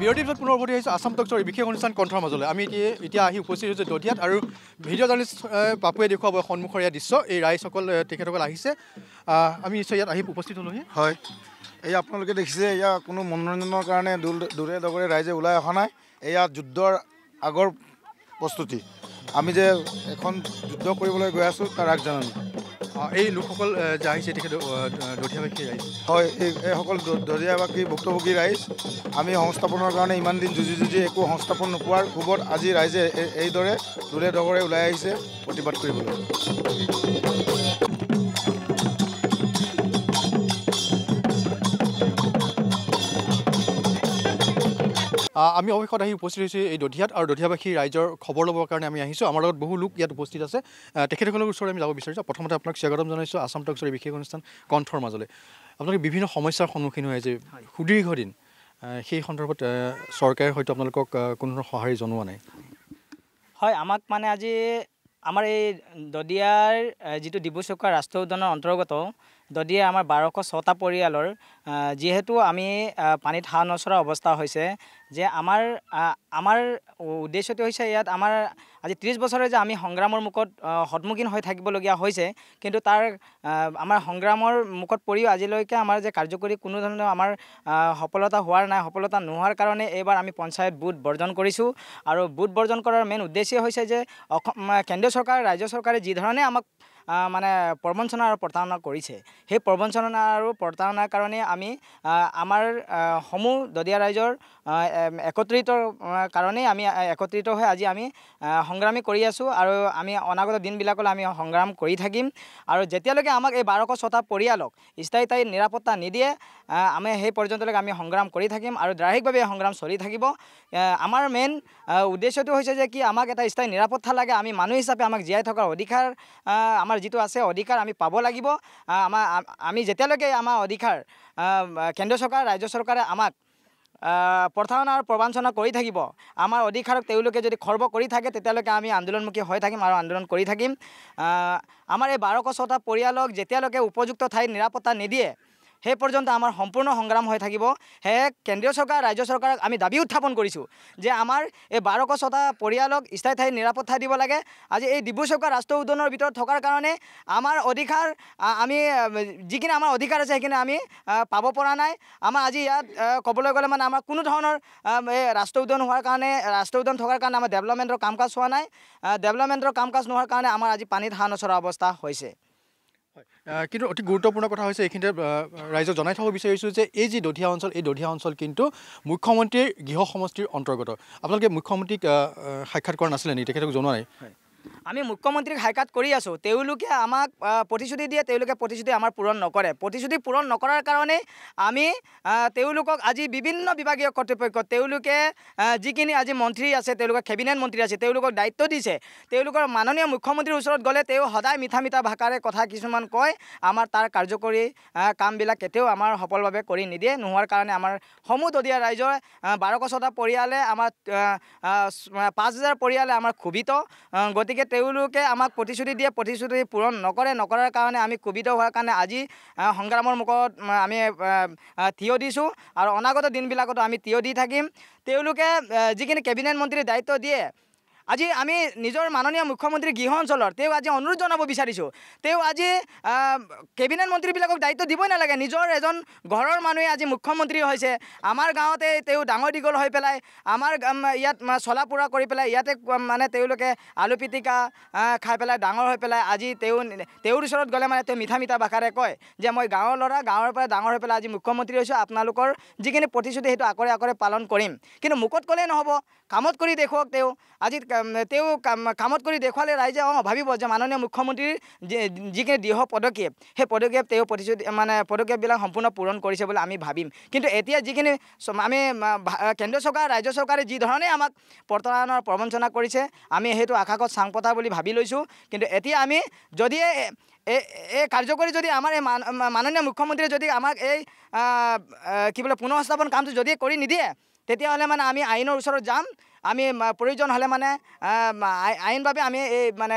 বিৰতিৰ পিছত পুনৰ উভতি আহিছোঁ আছাম টক্সৰ বিশেষ অনুষ্ঠান কণ্ঠৰ মাজলৈ আমি এতিয়া এতিয়া আহি উপস্থিত হৈছোঁ দধিয়াত আৰু ভিডিঅ' জাৰ্নেলিষ্ট পাপুৱে দেখুৱাব সন্মুখৰ ইয়াৰ দৃশ্য এই ৰাইজসকল তেখেতসকল আহিছে আমি নিশ্চয় ইয়াত আহি উপস্থিত হ'লোহি হয় এই আপোনালোকে দেখিছে এয়া কোনো মনোৰঞ্জনৰ কাৰণে দূৰ দূৰে দগৰে ৰাইজে ওলাই অহা নাই এয়া যুদ্ধৰ আগৰ প্ৰস্তুতি আমি যে এখন যুদ্ধ কৰিবলৈ গৈ আছোঁ তাৰ আগজাননী এই লোকসকল যে আহিছে তেখেত দৰিয়াবাসী ৰাইজ হয় এই এইসকল দৰিয়াবাসী ভুক্তভোগী ৰাইজ আমি সংস্থাপনৰ কাৰণে ইমান দিন যুঁজি যুঁজি একো সংস্থাপন নোপোৱাৰ কোবত আজি ৰাইজে এইদৰে দূৰে ডগৰে ওলাই আহিছে প্ৰতিবাদ কৰিবলৈ আমি অৱশেষত আহি উপস্থিত হৈছোঁ এই দধিয়াত আৰু দধিয়াবাসী ৰাইজৰ খবৰ ল'বৰ কাৰণে আমি আহিছোঁ আমাৰ লগত বহু লোক ইয়াত উপস্থিত আছে তেখেতসকলৰ ওচৰত আমি যাব বিচাৰিছোঁ প্ৰথমতে আপোনাক স্বাগতম জনাইছোঁ আছাম টক্সৰ বিশেষ অনুষ্ঠান কণ্ঠৰ মাজলৈ আপোনালোকে বিভিন্ন সমস্যাৰ সন্মুখীন হৈ আছে সুদীৰ্ঘ সেই সন্দৰ্ভত চৰকাৰে হয়তো আপোনালোকক কোনো ধৰণৰ সঁহাৰি জনোৱা নাই হয় আমাক মানে আজি আমাৰ এই দদিয়াৰ যিটো ডিব্ৰু চৈখোৱা ৰাষ্ট্ৰীয় উদ্যানৰ অন্তৰ্গত দদিয়ে আমাৰ বাৰশ ছটা পৰিয়ালৰ যিহেতু আমি পানীত হাঁহ নচৰা অৱস্থা হৈছে যে আমাৰ আমাৰ উদ্দেশ্যটো হৈছে ইয়াত আমাৰ আজি ত্ৰিছ বছৰে যে আমি সংগ্ৰামৰ মুখত সন্মুখীন হৈ থাকিবলগীয়া হৈছে কিন্তু তাৰ আমাৰ সংগ্ৰামৰ মুখত পৰিও আজিলৈকে আমাৰ যে কাৰ্যকৰী কোনো ধৰণৰ আমাৰ সফলতা হোৱাৰ নাই সফলতা নোহোৱাৰ কাৰণে এইবাৰ আমি পঞ্চায়ত বুট বৰ্জন কৰিছোঁ আৰু বুট বৰ্জন কৰাৰ মেইন উদ্দেশ্য হৈছে যে অসম কেন্দ্ৰীয় চৰকাৰ ৰাজ্য চৰকাৰে যিধৰণে আমাক মানে প্ৰবঞ্চনা আৰু প্ৰতাৰণা কৰিছে সেই প্ৰবঞ্চনা আৰু প্ৰতাৰণাৰ কাৰণে আমি আমাৰ সমূহ দদিয়া ৰাইজৰ একত্ৰিত কাৰণেই আমি একত্ৰিত হৈ আজি আমি সংগ্ৰামী কৰি আছোঁ আৰু আমি অনাগত দিনবিলাকলৈ আমি সংগ্ৰাম কৰি থাকিম আৰু যেতিয়ালৈকে আমাক এই বাৰশ ছটা পৰিয়ালক স্থায়ী ঠাইত নিৰাপত্তা নিদিয়ে আমি সেই পৰ্যন্তলৈকে আমি সংগ্ৰাম কৰি থাকিম আৰু দাৰ্হিকভাৱে এই সংগ্ৰাম চলি থাকিব আমাৰ মেইন উদ্দেশ্যটো হৈছে যে কি আমাক এটা স্থায়ী নিৰাপত্তা লাগে আমি মানুহ হিচাপে আমাক জীয়াই থকাৰ অধিকাৰ আমাৰ আমাৰ যিটো আছে অধিকাৰ আমি পাব লাগিব আমাৰ আমি যেতিয়ালৈকে আমাৰ অধিকাৰ কেন্দ্ৰ চৰকাৰ ৰাজ্য চৰকাৰে আমাক প্ৰথাপনা আৰু প্ৰবাঞ্চনা কৰি থাকিব আমাৰ অধিকাৰক তেওঁলোকে যদি খৰ্ব কৰি থাকে তেতিয়ালৈকে আমি আন্দোলনমুখী হৈ থাকিম আৰু আন্দোলন কৰি থাকিম আমাৰ এই বাৰশ ছটা পৰিয়ালক যেতিয়ালৈকে উপযুক্ত ঠাইত নিৰাপত্তা নিদিয়ে সেই পৰ্যন্ত আমাৰ সম্পূৰ্ণ সংগ্ৰাম হৈ থাকিব সেয়ে কেন্দ্ৰীয় চৰকাৰ ৰাজ্য চৰকাৰক আমি দাবী উত্থাপন কৰিছোঁ যে আমাৰ এই বাৰশ ছটা পৰিয়ালক স্থায়ী ঠাইত নিৰাপত্তা দিব লাগে আজি এই ডিব্ৰু চৈখোৱা ৰাষ্ট্ৰীয় উদ্যানৰ ভিতৰত থকাৰ কাৰণে আমাৰ অধিকাৰ আমি যিখিনি আমাৰ অধিকাৰ আছে সেইখিনি আমি পাব পৰা নাই আমাৰ আজি ইয়াত ক'বলৈ গ'লে মানে আমাৰ কোনো ধৰণৰ এই ৰাষ্ট্ৰীয় উদ্যান হোৱাৰ কাৰণে ৰাষ্ট্ৰীয় উদ্যান থকাৰ কাৰণে আমাৰ ডেভেলপমেণ্টৰ কাম কাজ হোৱা নাই ডেভেলপমেণ্টৰ কাম কাজ নোহোৱাৰ কাৰণে আমাৰ আজি পানীত হাঁহ নচৰা অৱস্থা হৈছে কিন্তু অতি গুৰুত্বপূৰ্ণ কথা হৈছে এইখিনিতে ৰাইজক জনাই থ'ব বিচাৰিছোঁ যে এই যি দধিয়া অঞ্চল এই দধিয়া অঞ্চল কিন্তু মুখ্যমন্ত্ৰীৰ গৃহ সমষ্টিৰ অন্তৰ্গত আপোনালোকে মুখ্যমন্ত্ৰীক সাক্ষাৎ কৰা নাছিলে নেকি তেখেতক জনোৱা নাই আমি মুখ্যমন্ত্ৰীক সাক্ষাৎ কৰি আছোঁ তেওঁলোকে আমাক প্ৰতিশ্ৰুতি দিয়ে তেওঁলোকে প্ৰতিশ্ৰুতি আমাৰ পূৰণ নকৰে প্ৰতিশ্ৰুতি পূৰণ নকৰাৰ কাৰণে আমি তেওঁলোকক আজি বিভিন্ন বিভাগীয় কৰ্তৃপক্ষ তেওঁলোকে যিখিনি আজি মন্ত্ৰী আছে তেওঁলোকৰ কেবিনেট মন্ত্ৰী আছে তেওঁলোকক দায়িত্ব দিছে তেওঁলোকৰ মাননীয় মুখ্যমন্ত্ৰীৰ ওচৰত গ'লে তেওঁ সদায় মিঠা মিঠা ভাষাৰে কথা কিছুমান কয় আমাৰ তাৰ কাৰ্যকৰী কামবিলাক কেতিয়াও আমাৰ সফলভাৱে কৰি নিদিয়ে নোহোৱাৰ কাৰণে আমাৰ সমুদীয়া ৰাইজৰ বাৰশ ছটা পৰিয়ালে আমাৰ পাঁচ হাজাৰ পৰিয়ালে আমাৰ ক্ষোভিত গতিকে গতিকে তেওঁলোকে আমাক প্ৰতিশ্ৰুতি দিয়ে প্ৰতিশ্ৰুতি পূৰণ নকৰে নকৰাৰ কাৰণে আমি কুবিত হোৱাৰ কাৰণে আজি সংগ্ৰামৰ মুখত আমি থিয় দিছোঁ আৰু অনাগত দিনবিলাকতো আমি থিয় দি থাকিম তেওঁলোকে যিখিনি কেবিনেট মন্ত্ৰীৰ দায়িত্ব দিয়ে আজি আমি নিজৰ মাননীয় মুখ্যমন্ত্ৰী গৃহ অঞ্চলৰ তেওঁ আজি অনুৰোধ জনাব বিচাৰিছোঁ তেওঁ আজি কেবিনেট মন্ত্ৰীবিলাকক দায়িত্ব দিবই নালাগে নিজৰ এজন ঘৰৰ মানুহে আজি মুখ্যমন্ত্ৰী হৈছে আমাৰ গাঁৱতে তেওঁ ডাঙৰ দীঘল হৈ পেলাই আমাৰ ইয়াত চলা ফুৰা কৰি পেলাই ইয়াতে মানে তেওঁলোকে আলু পিটিকা খাই পেলাই ডাঙৰ হৈ পেলাই আজি তেওঁ তেওঁৰ ওচৰত গ'লে মানে তেওঁ মিঠা মিঠা ভাষাৰে কয় যে মই গাঁৱৰ ল'ৰা গাঁৱৰ পৰা ডাঙৰ হৈ পেলাই আজি মুখ্যমন্ত্ৰী হৈছোঁ আপোনালোকৰ যিখিনি প্ৰতিশ্ৰুতি সেইটো আকৰে আকৰে পালন কৰিম কিন্তু মুখত ক'লেই নহ'ব কামত কৰি দেখুৱাওক তেওঁ আজি তেওঁ কাম কামত কৰি দেখুৱালে ৰাইজে অঁ ভাবিব যে মাননীয় মুখ্যমন্ত্ৰীৰ যিখিনি দৃঢ় পদক্ষেপ সেই পদক্ষেপ তেওঁ প্ৰতিশ্ৰুতি মানে পদক্ষেপবিলাক সম্পূৰ্ণ পূৰণ কৰিছে বুলি আমি ভাবিম কিন্তু এতিয়া যিখিনি আমি কেন্দ্ৰীয় চৰকাৰ ৰাজ্য চৰকাৰে যিধৰণে আমাক প্ৰতাৰণৰ প্ৰবঞ্চনা কৰিছে আমি সেইটো আকাশত চাং পতা বুলি ভাবি লৈছোঁ কিন্তু এতিয়া আমি যদিহে এই কাৰ্যকৰী যদি আমাৰ এই মাননীয় মুখ্যমন্ত্ৰীয়ে যদি আমাক এই কি বোলে পুনৰ স্থাপন কামটো যদি কৰি নিদিয়ে তেতিয়াহ'লে মানে আমি আইনৰ ওচৰত যাম আমি প্ৰয়োজন হ'লে মানে আইনভাৱে আমি এই মানে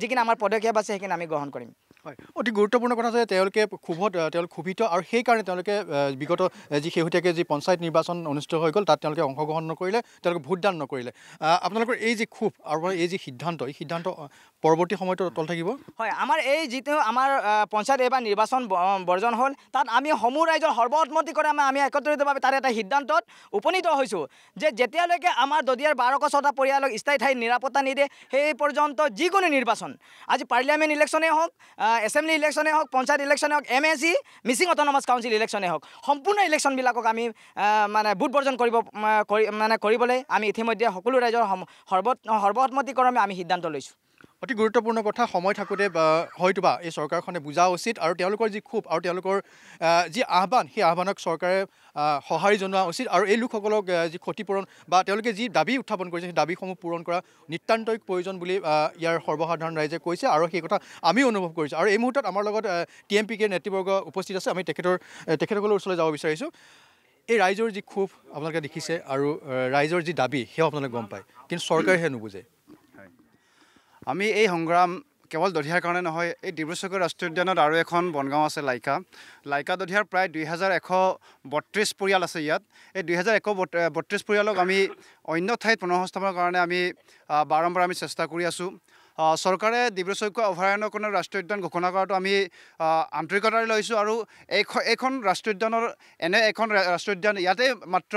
যিখিনি আমাৰ পদক্ষেপ আছে সেইখিনি আমি গ্ৰহণ কৰিম হয় অতি গুৰুত্বপূৰ্ণ কথা যে তেওঁলোকে ক্ষোভত তেওঁলোক ক্ষোভিত আৰু সেইকাৰণে তেওঁলোকে বিগত যি শেহতীয়াকৈ যি পঞ্চায়ত নিৰ্বাচন অনুষ্ঠিত হৈ গ'ল তাত তেওঁলোকে অংশগ্ৰহণ নকৰিলে তেওঁলোকে ভোটদান নকৰিলে আপোনালোকৰ এই যি ক্ষোভ আৰু এই যি সিদ্ধান্ত এই সিদ্ধান্ত পৰৱৰ্তী সময়তো অটল থাকিব হয় আমাৰ এই যিটো আমাৰ পঞ্চায়ত এইবাৰ নিৰ্বাচন বৰ্জন হ'ল তাত আমি সমূহ ৰাইজৰ সৰ্বসন্মতি কৰি আমি আমি একত্ৰিতভাৱে তাৰ এটা সিদ্ধান্তত উপনীত হৈছোঁ যে যেতিয়ালৈকে আমাৰ দদিয়াৰ বাৰ কছটা পৰিয়ালক স্থায়ী ঠাইত নিৰাপত্তা নিদিয়ে সেই পৰ্যন্ত যিকোনো নিৰ্বাচন আজি পাৰ্লিয়ামেণ্ট ইলেকশ্যনেই হওক এছেম্বলি ইলেকশ্যনে হওক পঞ্চায়ত ইলেকশ্যনে হওক M A C Mising autonomous council ইলেকশ্যনে হওক সম্পূৰ্ণ ইলেকশ্যনবিলাকক আমি মানে ভোট বৰ্জন কৰিব কৰি মানে কৰিবলৈ আমি ইতিমধ্যে সকলো ৰাইজৰ সম সৰ্ব সৰ্বসন্মতিক্ৰমে আমি সিদ্ধান্ত লৈছোঁ অতি গুৰুত্বপূৰ্ণ কথা সময় থাকোঁতে হয়তো বা এই চৰকাৰখনে বুজা উচিত আৰু তেওঁলোকৰ যি ক্ষোভ আৰু তেওঁলোকৰ যি আহ্বান সেই আহ্বানক চৰকাৰে সঁহাৰি জনোৱা উচিত আৰু এই লোকসকলক যি ক্ষতিপূৰণ বা তেওঁলোকে যি দাবী উত্থাপন কৰিছে সেই দাবীসমূহ পূৰণ কৰা নিতান্তই প্ৰয়োজন বুলি ইয়াৰ সৰ্বসাধাৰণ ৰাইজে কৈছে আৰু সেই কথা আমিও অনুভৱ কৰিছোঁ আৰু এই মুহূৰ্তত আমাৰ লগত টি এম পি কেৰ নেতৃবৰ্গ উপস্থিত আছে আমি তেখেতৰ তেখেতসকলৰ ওচৰলৈ যাব বিচাৰিছোঁ এই ৰাইজৰ যি ক্ষোভ আপোনালোকে দেখিছে আৰু ৰাইজৰ যি দাবী সেয়াও আপোনালোকে গম পায় কিন্তু চৰকাৰেহে নুবুজে আমি এই সংগ্ৰাম কেৱল দধিয়াৰ কাৰণে নহয় এই ডিব্ৰু চৈখোৱা ৰাষ্ট্ৰীয় উদ্যানত আৰু এখন বনগাঁও আছে লাইকা লাইকা দধিয়াৰ প্ৰায় দুই হাজাৰ এশ বত্ৰিছ পৰিয়াল আছে ইয়াত এই দুই হাজাৰ এশ বত্ৰিছ পৰিয়ালক আমি অন্য ঠাইত পুনৰ সংস্থাপনৰ কাৰণে আমি বাৰম্বাৰ আমি চেষ্টা কৰি আছোঁ চৰকাৰে ডিব্ৰু চৈখোৱা কোনো ৰাষ্ট্ৰীয় উদ্যান ঘোষণা কৰাটো আমি আন্তৰিকতাৰে লৈছোঁ আৰু এইখন এইখন ৰাষ্ট্ৰীয় উদ্যানৰ এনে এখন ৰাষ্ট্ৰীয় উদ্যান ইয়াতে মাত্ৰ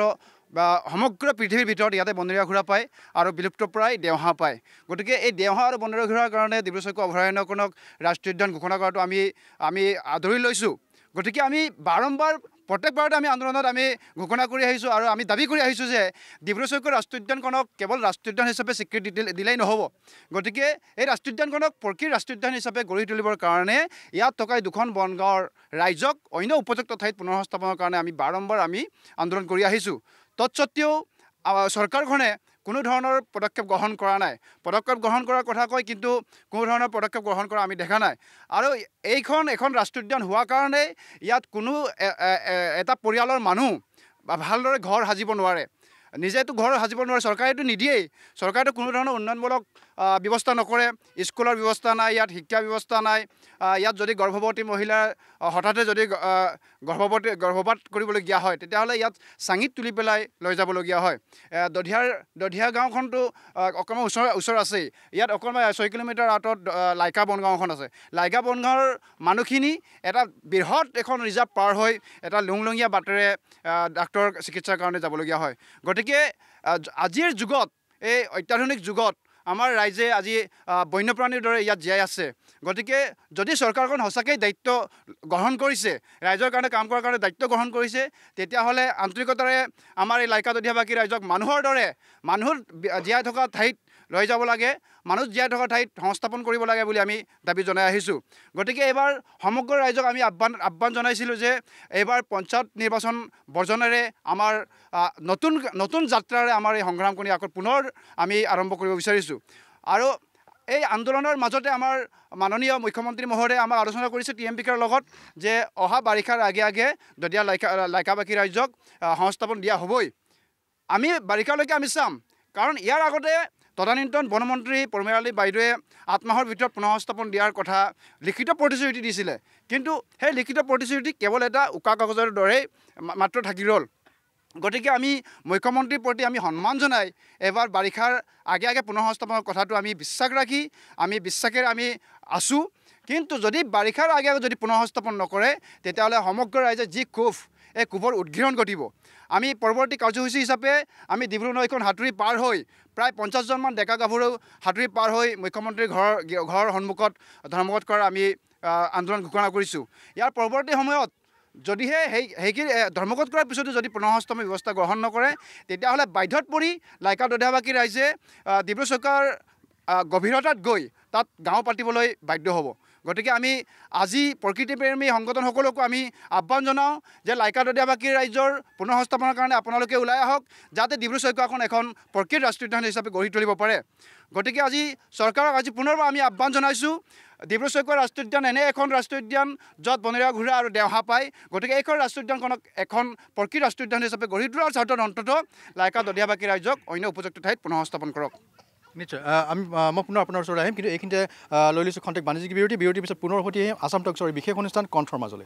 বা সমগ্ৰ পৃথিৱীৰ ভিতৰত ইয়াতে বনৰীয়া ঘোঁৰা পায় আৰু বিলুপ্তপ্ৰায় দেওহা পায় গতিকে এই দেওহাঁহ আৰু বনৰীয়া ঘোঁৰাৰ কাৰণে ডিব্ৰু চৈকীয়া অভয়াৰণ্যখনক ৰাষ্ট্ৰীয় উদ্যান ঘোষণা কৰাটো আমি আমি আদৰি লৈছোঁ গতিকে আমি বাৰম্বাৰ প্ৰত্যেকবাৰতে আমি আন্দোলনত আমি ঘোষণা কৰি আহিছোঁ আৰু আমি দাবী কৰি আহিছোঁ যে ডিব্ৰু চৈকীয়া ৰাষ্ট্ৰীয় উদ্যানখনক কেৱল ৰাষ্ট্ৰীয় উদ্যান হিচাপে স্বীকৃতি দিলে দিলেই নহ'ব গতিকে এই ৰাষ্ট্ৰীয় উদ্যানখনক প্ৰকৃতিৰ ৰাষ্ট্ৰীয় উদ্যান হিচাপে গঢ়ি তুলিবৰ কাৰণে ইয়াত থকা দুখন বনগাঁৱৰ ৰাইজক অন্য উপযুক্ত ঠাইত পুনৰ স্থাপনৰ কাৰণে আমি বাৰম্বাৰ আমি আন্দোলন কৰি আহিছোঁ তৎসত্ত্বেও চৰকাৰখনে কোনো ধৰণৰ পদক্ষেপ গ্ৰহণ কৰা নাই পদক্ষেপ গ্ৰহণ কৰাৰ কথা কয় কিন্তু কোনো ধৰণৰ পদক্ষেপ গ্ৰহণ কৰা আমি দেখা নাই আৰু এইখন এখন ৰাষ্ট্ৰীয় উদ্যান হোৱাৰ কাৰণেই ইয়াত কোনো এটা পৰিয়ালৰ মানুহ ভালদৰে ঘৰ সাজিব নোৱাৰে নিজেতো ঘৰ সাজিব নোৱাৰে চৰকাৰেতো নিদিয়েই চৰকাৰেতো কোনো ধৰণৰ উন্নয়নমূলক ব্যৱস্থা নকৰে স্কুলৰ ব্যৱস্থা নাই ইয়াত শিক্ষা ব্যৱস্থা নাই ইয়াত যদি গৰ্ভৱতী মহিলাৰ হঠাতে যদি গৰ্ভৱতী গৰ্ভপাত কৰিবলগীয়া হয় তেতিয়াহ'লে ইয়াত চাঙিত তুলি পেলাই লৈ যাবলগীয়া হয় দধিয়াৰ দধিয়া গাঁওখনতো অকণমান ওচৰ ওচৰ আছেই ইয়াত অকণমান ছয় কিলোমিটাৰ আঁতৰত লাইকা বনগাঁওখন আছে লাইকা বনগাঁৱৰ মানুহখিনি এটা বৃহৎ এখন ৰিজাৰ্ভ পাৰ হৈ এটা লুংলুঙীয়া বাটেৰে ডাক্তৰ চিকিৎসাৰ কাৰণে যাবলগীয়া হয় গতিকে আজিৰ যুগত এই অত্যাধুনিক যুগত আমাৰ ৰাইজে আজি বন্যপ্ৰাণীৰ দৰে ইয়াত জীয়াই আছে গতিকে যদি চৰকাৰখন সঁচাকৈ দায়িত্ব গ্ৰহণ কৰিছে ৰাইজৰ কাৰণে কাম কৰাৰ কাৰণে দায়িত্ব গ্ৰহণ কৰিছে তেতিয়াহ'লে আন্তৰিকতাৰে আমাৰ এই লাইকা দধীয়াবাকী ৰাইজক মানুহৰ দৰে মানুহ জীয়াই থকা ঠাইত লৈ যাব লাগে মানুহ জীয়াই থকা ঠাইত সংস্থাপন কৰিব লাগে বুলি আমি দাবী জনাই আহিছোঁ গতিকে এইবাৰ সমগ্ৰ ৰাইজক আমি আহ্বান আহ্বান জনাইছিলোঁ যে এইবাৰ পঞ্চায়ত নিৰ্বাচন বৰ্জনেৰে আমাৰ নতুন নতুন যাত্ৰাৰে আমাৰ এই সংগ্ৰামখিনি আকৌ পুনৰ আমি আৰম্ভ কৰিব বিচাৰিছোঁ আৰু এই আন্দোলনৰ মাজতে আমাৰ মাননীয় মুখ্যমন্ত্ৰী মহোদয়ে আমাক আলোচনা কৰিছে টি এম পি কেৰ লগত যে অহা বাৰিষাৰ আগে আগে দদিয়া লাইকা লাইকাবাসী ৰাজ্যক সংস্থাপন দিয়া হ'বই আমি বাৰিষালৈকে আমি চাম কাৰণ ইয়াৰ আগতে তদানীন্তন বনমন্ত্ৰী পৰমেৰালী বাইদেৱে আত্মাহৰ ভিতৰত পুনঃস্থাপন দিয়াৰ কথা লিখিত প্ৰতিশ্ৰুতি দিছিলে কিন্তু সেই লিখিত প্ৰতিশ্ৰুতি কেৱল এটা উকা কাগজৰ দৰেই মাত্ৰ থাকি ৰ'ল গতিকে আমি মুখ্যমন্ত্ৰীৰ প্ৰতি আমি সন্মান জনাই এবাৰ বাৰিষাৰ আগে আগে পুনঃস্থাপনৰ কথাটো আমি বিশ্বাস ৰাখি আমি বিশ্বাসেৰে আমি আছোঁ কিন্তু যদি বাৰিষাৰ আগে আগে যদি পুনঃস্থাপন নকৰে তেতিয়াহ'লে সমগ্ৰ ৰাইজে যি ক্ষোভ এই কোবৰ উদ্ঘীৰণ ঘটিব আমি পৰৱৰ্তী কাৰ্যসূচী হিচাপে আমি ডিব্ৰু নৈখন সাঁতুৰি পাৰ হৈ প্ৰায় পঞ্চাছজনমান ডেকা গাভৰু সাঁতুৰি পাৰ হৈ মুখ্যমন্ত্ৰীৰ ঘৰৰ ঘৰৰ সন্মুখত ধৰ্মগত কৰা আমি আন্দোলন ঘোষণা কৰিছোঁ ইয়াৰ পৰৱৰ্তী সময়ত যদিহে সেই সেইখিনি ধৰ্মঘট কৰাৰ পিছতো যদি পুনঃহস্তমী ব্যৱস্থা গ্ৰহণ নকৰে তেতিয়াহ'লে বাধ্যত পৰি লাইকা দধাবাসী ৰাইজে ডিব্ৰু চৰকাৰ গভীৰতাত গৈ তাত গাঁও পাতিবলৈ বাধ্য হ'ব গতিকে আমি আজি প্ৰকৃতিপ্ৰেমী সংগঠনসকলকো আমি আহ্বান জনাওঁ যে লাইকা দদিয়াবাকী ৰাজ্যৰ সংস্থাপনৰ কাৰণে আপোনালোকে ওলাই আহক যাতে ডিব্ৰু চৈকোৱাখন এখন প্ৰকৃত ৰাষ্ট্ৰীয় উদ্যান হিচাপে গঢ়ি তুলিব পাৰে গতিকে আজি চৰকাৰক আজি পুনৰবাৰ আমি আহ্বান জনাইছোঁ ডিব্ৰু চৈকোৱা ৰাষ্ট্ৰীয় উদ্যান এনে এখন ৰাষ্ট্ৰীয় উদ্যান য'ত বনৰীয়া ঘোঁৰা আৰু দেওহা পায় গতিকে এইখন ৰাষ্ট্ৰীয় উদ্যানখনক এখন প্ৰকৃত ৰাষ্ট্ৰীয় উদ্যান হিচাপে গঢ়ি তোলাৰ স্বাৰ্থত অন্ততঃ লাইকা দদিয়াবাকী ৰাইজক অন্য উপযুক্ত ঠাইত পুনৰ সংস্থাপন কৰক নিশ্চয় আমি মই পুনৰ আপোনাৰ ওচৰত আহিম কিন্তু এইখিনিতে লৈ লৈছোঁ কণ্টেক্ট বাণিজ্যিক বিৰতি বিৰতিৰ পিছত পুনৰ সৈতে আহিম আছাম টক্সৰ বিশেষ অনুষ্ঠান কণ্ঠৰ মাজলৈ